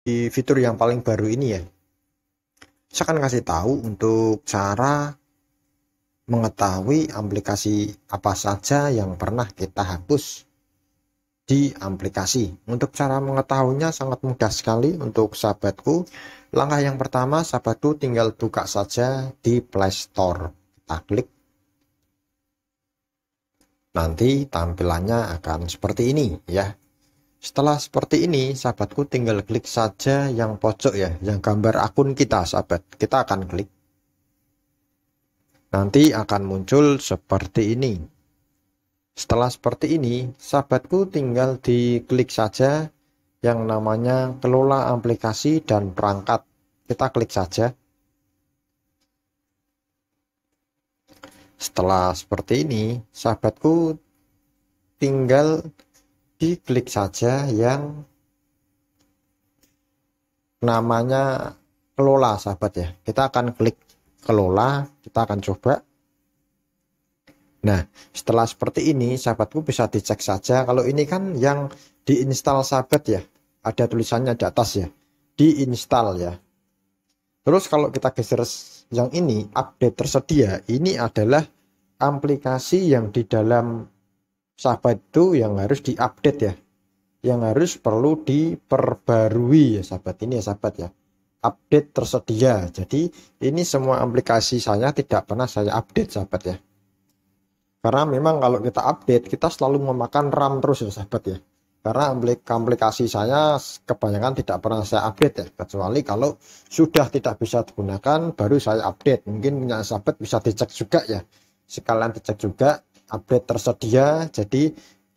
di fitur yang paling baru ini ya saya akan kasih tahu untuk cara mengetahui aplikasi apa saja yang pernah kita hapus di aplikasi untuk cara mengetahuinya sangat mudah sekali untuk sahabatku langkah yang pertama sahabatku tinggal buka saja di Play Store, kita klik nanti tampilannya akan seperti ini ya setelah seperti ini, sahabatku tinggal klik saja yang pojok ya, yang gambar akun kita, sahabat. Kita akan klik. Nanti akan muncul seperti ini. Setelah seperti ini, sahabatku tinggal di klik saja yang namanya kelola aplikasi dan perangkat. Kita klik saja. Setelah seperti ini, sahabatku tinggal diklik saja yang namanya kelola sahabat ya kita akan klik kelola kita akan coba nah setelah seperti ini sahabatku bisa dicek saja kalau ini kan yang diinstal sahabat ya ada tulisannya di atas ya diinstal ya terus kalau kita geser yang ini update tersedia ini adalah aplikasi yang di dalam sahabat itu yang harus diupdate ya yang harus perlu diperbarui ya sahabat ini ya sahabat ya update tersedia jadi ini semua aplikasi saya tidak pernah saya update sahabat ya karena memang kalau kita update kita selalu memakan RAM terus ya sahabat ya karena aplikasi saya kebanyakan tidak pernah saya update ya kecuali kalau sudah tidak bisa digunakan baru saya update mungkin punya sahabat bisa dicek juga ya sekalian dicek juga update tersedia. Jadi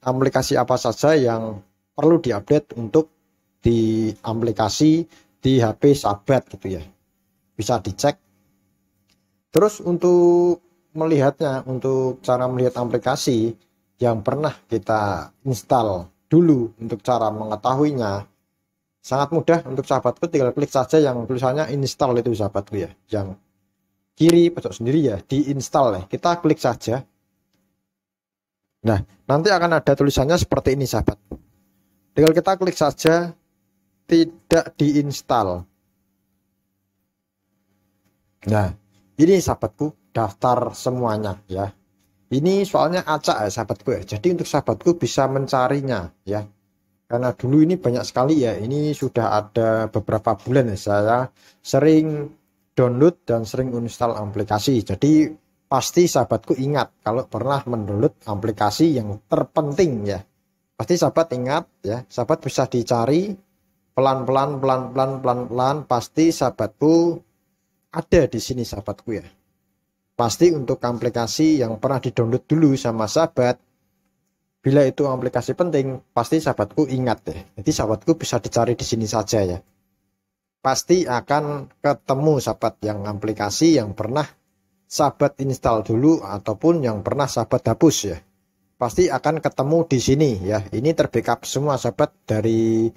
aplikasi apa saja yang perlu diupdate untuk di aplikasi di HP sahabat gitu ya. Bisa dicek. Terus untuk melihatnya, untuk cara melihat aplikasi yang pernah kita install dulu untuk cara mengetahuinya sangat mudah untuk sahabatku tinggal klik saja yang tulisannya install itu sahabatku ya yang kiri pojok sendiri ya install ya kita klik saja Nah, nanti akan ada tulisannya seperti ini sahabat. Tinggal kita klik saja tidak diinstal. Nah, ini sahabatku daftar semuanya ya. Ini soalnya acak ya sahabatku ya. Jadi untuk sahabatku bisa mencarinya ya. Karena dulu ini banyak sekali ya. Ini sudah ada beberapa bulan ya saya sering download dan sering uninstall aplikasi. Jadi pasti sahabatku ingat kalau pernah mendownload aplikasi yang terpenting ya. Pasti sahabat ingat ya, sahabat bisa dicari pelan-pelan pelan-pelan pelan-pelan pasti sahabatku ada di sini sahabatku ya. Pasti untuk aplikasi yang pernah didownload dulu sama sahabat bila itu aplikasi penting pasti sahabatku ingat ya. Jadi sahabatku bisa dicari di sini saja ya. Pasti akan ketemu sahabat yang aplikasi yang pernah sahabat install dulu ataupun yang pernah sahabat hapus ya pasti akan ketemu di sini ya ini terbackup semua sahabat dari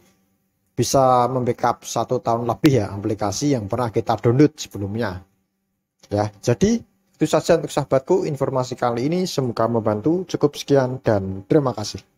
bisa membackup satu tahun lebih ya aplikasi yang pernah kita download sebelumnya ya jadi itu saja untuk sahabatku informasi kali ini semoga membantu cukup sekian dan terima kasih